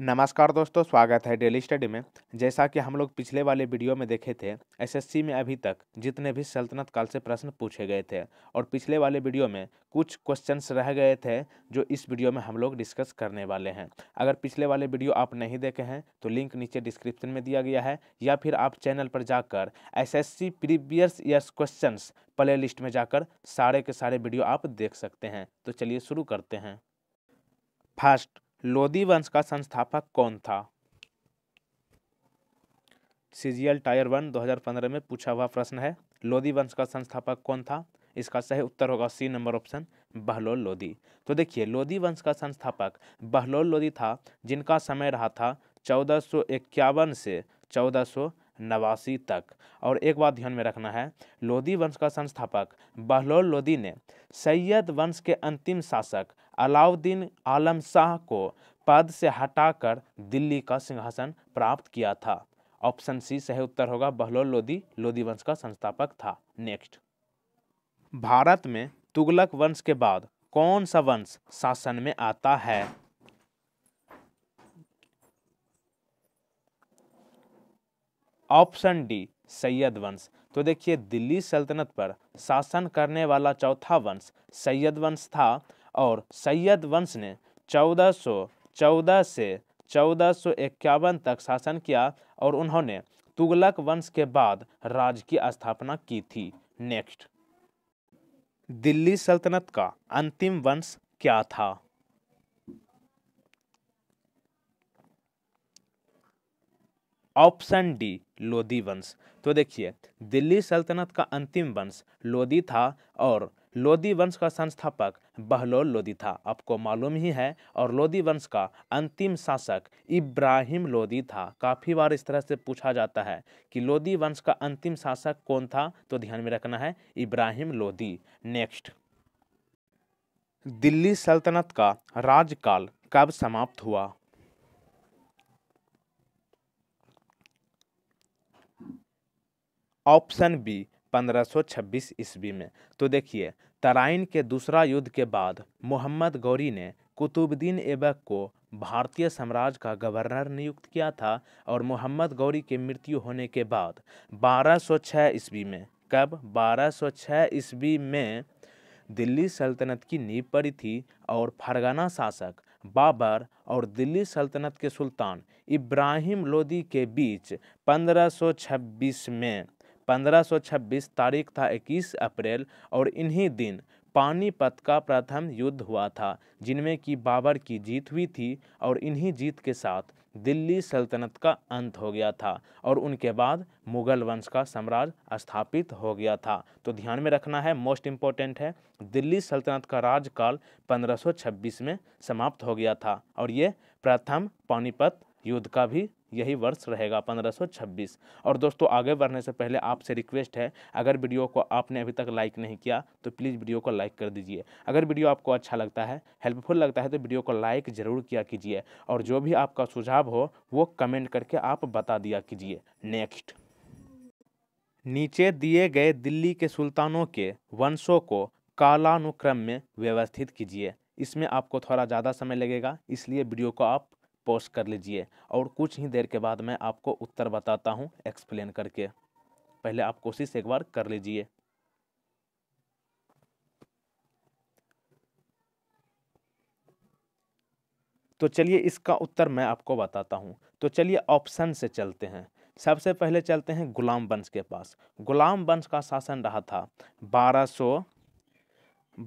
नमस्कार दोस्तों स्वागत है डेली स्टडी में जैसा कि हम लोग पिछले वाले वीडियो में देखे थे एसएससी में अभी तक जितने भी सल्तनत काल से प्रश्न पूछे गए थे और पिछले वाले वीडियो में कुछ क्वेश्चंस रह गए थे जो इस वीडियो में हम लोग डिस्कस करने वाले हैं अगर पिछले वाले वीडियो आप नहीं देखे हैं तो लिंक नीचे डिस्क्रिप्शन में दिया गया है या फिर आप चैनल पर जाकर S S previous years question playlist में जाकर सारे के सारे वीडियो आप देख सकते हैं तो चलिए शुरू करते हैं फर्स्ट लोधी वंश का संस्थापक कौन था सीजीएल टायर वन 2015 में पूछा हुआ प्रश्न है लोधी वंश का संस्थापक कौन था इसका सही उत्तर होगा C number option Bahlol Lodi तो देखिए लोधी वंश का संस्थापक बहलोल लोधी था जिनका समय रहा था चौदह से चौदह नवासी तक और एक बात ध्यान में रखना है लोधी वंश का संस्थापक बहलोल लोधी ने सैयद वंश के अंतिम शासक अलाउद्दीन आलम शाह को पद से हटाकर दिल्ली का सिंहासन प्राप्त किया था ऑप्शन सी सही उत्तर होगा बहलोल लोधी लोधी वंश का संस्थापक था नेक्स्ट भारत में तुगलक वंश के बाद कौन सा वंश शासन में आता है ऑप्शन डी सैयद वंश तो देखिए दिल्ली सल्तनत पर शासन करने वाला चौथा वंश सैयद वंश था और सैयद वंश ने 1414 से चौदह तक शासन किया और उन्होंने तुगलक वंश के बाद राज की स्थापना की थी नेक्स्ट दिल्ली सल्तनत का अंतिम वंश क्या था ऑप्शन डी लोदी वंश तो देखिए दिल्ली सल्तनत का अंतिम वंश लोदी था और लोदी वंश का संस्थापक बहलोल लोदी था आपको मालूम ही है और लोदी वंश का अंतिम शासक इब्राहिम लोदी था काफ़ी बार इस तरह से पूछा जाता है कि लोदी वंश का अंतिम शासक कौन था तो ध्यान में रखना है इब्राहिम लोदी नेक्स्ट दिल्ली सल्तनत का राजकाल कब समाप्त हुआ ऑप्शन बी 1526 ईस्वी में तो देखिए तराइन के दूसरा युद्ध के बाद मोहम्मद गौरी ने कुतुबुद्दीन ऐबक को भारतीय साम्राज्य का गवर्नर नियुक्त किया था और मोहम्मद गौरी के मृत्यु होने के बाद 1206 ईस्वी में कब 1206 ईस्वी में दिल्ली सल्तनत की नींव पड़ी थी और फरगाना शासक बाबर और दिल्ली सल्तनत के सुल्तान इब्राहिम लोदी के बीच 1526 में 1526 तारीख था 21 अप्रैल और इन्हीं दिन पानीपत का प्रथम युद्ध हुआ था जिनमें कि बाबर की जीत हुई थी और इन्हीं जीत के साथ दिल्ली सल्तनत का अंत हो गया था और उनके बाद मुगल वंश का साम्राज्य स्थापित हो गया था तो ध्यान में रखना है मोस्ट इम्पोर्टेंट है दिल्ली सल्तनत का राजकाल 1526 में समाप्त हो गया था और ये प्रथम पानीपत युद्ध का भी यही वर्ष रहेगा पंद्रह सौ छब्बीस और दोस्तों आगे बढ़ने से पहले आपसे रिक्वेस्ट है अगर वीडियो को आपने अभी तक लाइक नहीं किया तो प्लीज़ वीडियो को लाइक कर दीजिए अगर वीडियो आपको अच्छा लगता है हेल्पफुल लगता है तो वीडियो को लाइक ज़रूर किया कीजिए और जो भी आपका सुझाव हो वो कमेंट करके आप बता दिया कीजिए नेक्स्ट नीचे दिए गए दिल्ली के सुल्तानों के वंशों को कालानुक्रम में व्यवस्थित कीजिए इसमें आपको थोड़ा ज़्यादा समय लगेगा इसलिए वीडियो को आप पोस्ट कर लीजिए और कुछ ही देर के बाद मैं आपको उत्तर बताता हूँ एक्सप्लेन करके पहले आप कोशिश एक बार कर लीजिए तो चलिए इसका उत्तर मैं आपको बताता हूँ तो चलिए ऑप्शन से चलते हैं सबसे पहले चलते हैं गुलाम वंश के पास गुलाम वंश का शासन रहा था 1200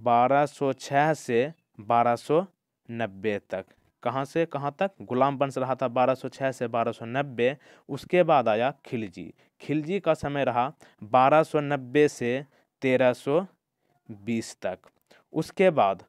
1206 से 1290 तक कहाँ से कहाँ तक गुलाम वंश रहा था 1206 से 1290 उसके बाद आया खिलजी खिलजी का समय रहा 1290 से 1320 तक उसके बाद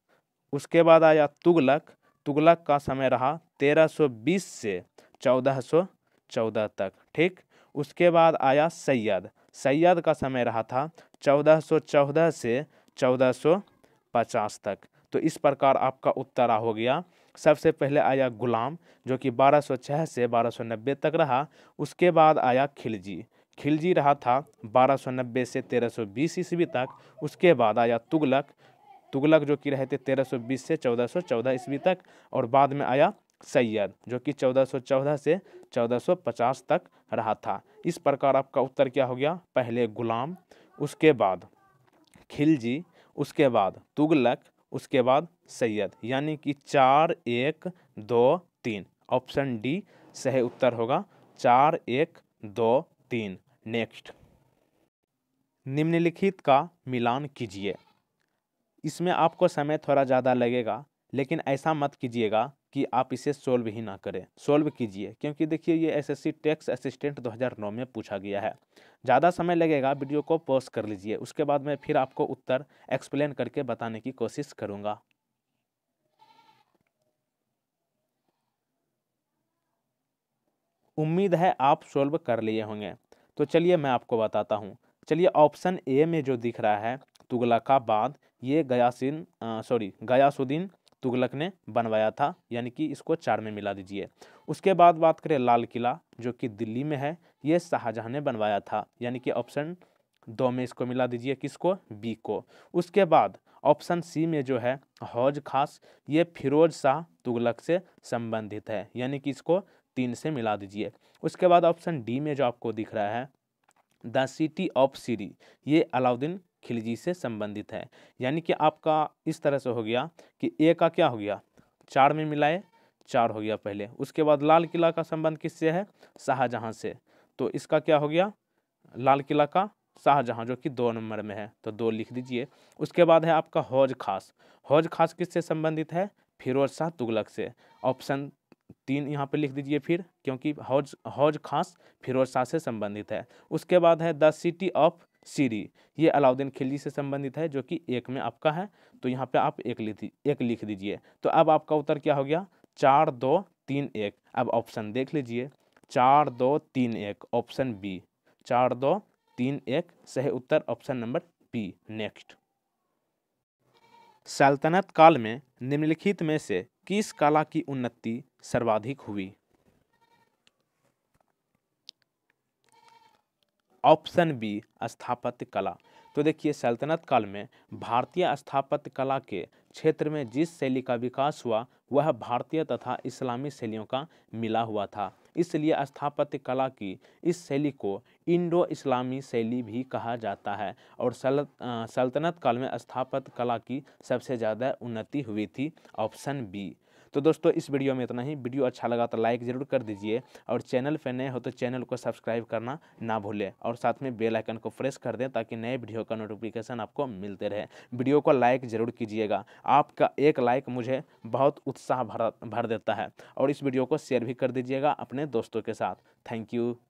उसके बाद आया तुगलक तुगलक का समय रहा 1320 से 1414 तक ठीक उसके बाद आया सैयद सैयद का समय रहा था 1414 से 1450 तक तो इस प्रकार आपका उत्तर हो गया सबसे पहले आया गुलाम जो कि 1206 से 1290 तक रहा उसके बाद आया खिलजी खिलजी रहा था 1290 से 1320 ईस्वी तक उसके बाद आया तुगलक तुगलक जो कि रहे थे 1320 से 1414 ईस्वी तक और बाद में आया सैयद जो कि 1414 से 1450 तक रहा था इस प्रकार आपका उत्तर क्या हो गया पहले गुलाम उसके बाद खिलजी उसके बाद तुगलक उसके बाद सैयद यानी कि चार एक दो तीन ऑप्शन डी सही उत्तर होगा चार एक दो तीन नेक्स्ट निम्नलिखित का मिलान कीजिए इसमें आपको समय थोड़ा ज़्यादा लगेगा लेकिन ऐसा मत कीजिएगा कि आप इसे सोल्व ही ना करें सोल्व कीजिए क्योंकि देखिए ये एसएससी टैक्स असिस्टेंट 2009 में पूछा गया है ज़्यादा समय लगेगा वीडियो को पॉज कर लीजिए उसके बाद मैं फिर आपको उत्तर एक्सप्लेन करके बताने की कोशिश करूँगा उम्मीद है आप सोल्व कर लिए होंगे तो चलिए मैं आपको बताता हूँ चलिए ऑप्शन ए में जो दिख रहा है तुगलका बाद ये गयासिन सॉरी गयासुद्दीन तुगलक ने बनवाया था यानी कि इसको चार में मिला दीजिए उसके बाद बात करें लाल किला जो कि दिल्ली में है ये शाहजहाँ ने बनवाया था यानी कि ऑप्शन दो में इसको मिला दीजिए किसको बी को उसके बाद ऑप्शन सी में जो है हौज खास ये फिरोज शाह तुगलक से संबंधित है यानी कि इसको तीन से मिला दीजिए उसके बाद ऑप्शन डी में जो आपको दिख रहा है द सिटी ऑफ सीरी ये अलाउद्दीन खिलजी से संबंधित है यानी कि आपका इस तरह से हो गया कि ए का क्या हो गया चार में मिलाए चार हो गया पहले उसके बाद लाल किला का संबंध किससे है शाहजहाँ से तो इसका क्या हो गया लाल किला का शाहजहाँ जो कि दो नंबर में है तो दो लिख दीजिए उसके बाद है आपका हौज खास हौज खास किससे संबंधित है फिरोज शाह तुगलक से ऑप्शन तीन यहाँ पे लिख दीजिए फिर क्योंकि हौज हौज खास फिरोज शाह से संबंधित है उसके बाद है द सिटी ऑफ सीरी ये अलाउद्दीन खिलजी से संबंधित है जो कि एक में आपका है तो यहाँ पे आप एक लिख एक लिख दीजिए तो अब आपका उत्तर क्या हो गया चार दो तीन एक अब ऑप्शन देख लीजिए चार दो तीन एक ऑप्शन बी चार दो तीन एक सही उत्तर ऑप्शन नंबर बी नेक्स्ट सल्तनत काल में निम्नलिखित में से किस कला की उन्नति सर्वाधिक हुई ऑप्शन बी स्थापत्य कला तो देखिए सल्तनत काल में भारतीय स्थापत्य कला के क्षेत्र में जिस शैली का विकास हुआ वह भारतीय तथा इस्लामी शैलियों का मिला हुआ था इसलिए स्थापत्य कला की इस शैली को इंडो इस्लामी शैली भी कहा जाता है और सल्तनत काल में स्थापत्य कला की सबसे ज़्यादा उन्नति हुई थी ऑप्शन बी तो दोस्तों इस वीडियो में इतना ही वीडियो अच्छा लगा तो लाइक ज़रूर कर दीजिए और चैनल पर नए हो तो चैनल को सब्सक्राइब करना ना भूलें और साथ में बेल आइकन को प्रेस कर दें ताकि नए वीडियो का नोटिफिकेशन आपको मिलते रहे वीडियो को लाइक ज़रूर कीजिएगा आपका एक लाइक मुझे बहुत उत्साह भर देता है और इस वीडियो को शेयर भी कर दीजिएगा अपने दोस्तों के साथ थैंक यू